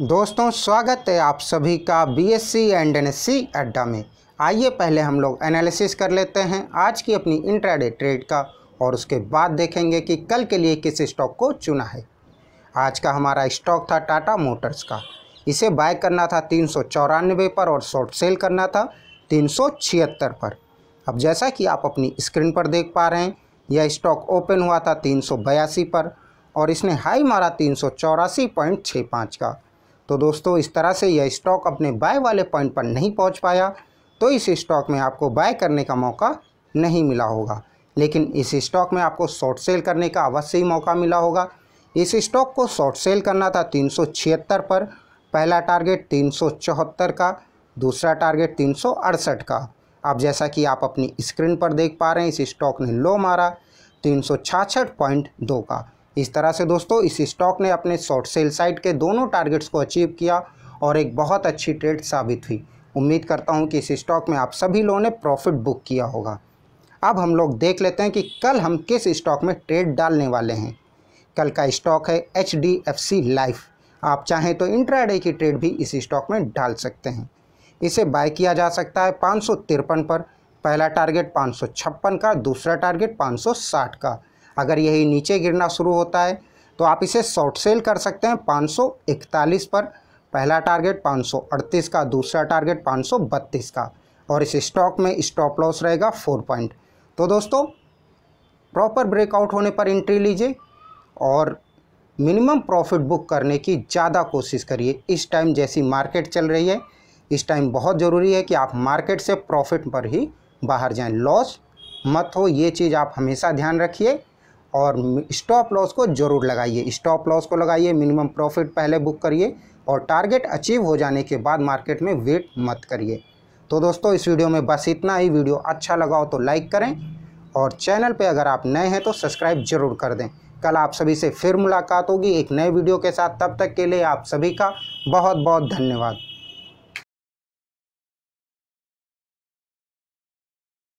दोस्तों स्वागत है आप सभी का बीएससी एंड एनएससी अड्डा में आइए पहले हम लोग एनालिसिस कर लेते हैं आज की अपनी इंट्राडे ट्रेड का और उसके बाद देखेंगे कि कल के लिए किस स्टॉक को चुना है आज का हमारा स्टॉक था टाटा मोटर्स का इसे बाय करना था तीन पर और शॉर्ट सेल करना था तीन पर अब जैसा कि आप अपनी स्क्रीन पर देख पा रहे हैं यह स्टॉक ओपन हुआ था तीन पर और इसने हाई मारा तीन का तो दोस्तों इस तरह से यह स्टॉक अपने बाय वाले पॉइंट पर नहीं पहुंच पाया तो इस स्टॉक में आपको बाय करने का मौका नहीं मिला होगा लेकिन इस स्टॉक में आपको शॉर्ट सेल करने का अवश्य ही मौका मिला होगा इस स्टॉक को शॉर्ट सेल करना था तीन पर पहला टारगेट तीन का दूसरा टारगेट तीन का अब जैसा कि आप अपनी स्क्रीन पर देख पा रहे हैं इस स्टॉक ने लो मारा तीन पॉइंट दो का इस तरह से दोस्तों इस स्टॉक ने अपने शॉर्ट सेल साइड के दोनों टारगेट्स को अचीव किया और एक बहुत अच्छी ट्रेड साबित हुई उम्मीद करता हूँ कि इस स्टॉक में आप सभी लोगों ने प्रॉफिट बुक किया होगा अब हम लोग देख लेते हैं कि कल हम किस स्टॉक में ट्रेड डालने वाले हैं कल का स्टॉक है H D F C life आप चाहें तो इंट्राडे की ट्रेड भी इस स्टॉक में डाल सकते हैं इसे बाय किया जा सकता है पाँच पर पहला टारगेट पाँच का दूसरा टारगेट साठ का अगर यही नीचे गिरना शुरू होता है तो आप इसे शॉर्ट सेल कर सकते हैं 541 पर पहला टारगेट 538 का दूसरा टारगेट 532 का और इस स्टॉक में स्टॉप लॉस रहेगा फोर पॉइंट तो दोस्तों प्रॉपर ब्रेकआउट होने पर एंट्री लीजिए और मिनिमम प्रॉफिट बुक करने की ज़्यादा कोशिश करिए इस टाइम जैसी मार्केट चल रही है इस टाइम बहुत ज़रूरी है कि आप मार्केट से प्रॉफिट पर ही बाहर जाएं लॉस मत हो ये चीज़ आप हमेशा ध्यान रखिए और स्टॉप लॉस को जरूर लगाइए स्टॉप लॉस को लगाइए मिनिमम प्रॉफिट पहले बुक करिए और टारगेट अचीव हो जाने के बाद मार्केट में वेट मत करिए तो दोस्तों इस वीडियो में बस इतना ही वीडियो अच्छा लगा हो तो लाइक करें और चैनल पे अगर आप नए हैं तो सब्सक्राइब जरूर कर दें कल आप सभी से फिर मुलाकात होगी एक नए वीडियो के साथ तब तक के लिए आप सभी का बहुत बहुत धन्यवाद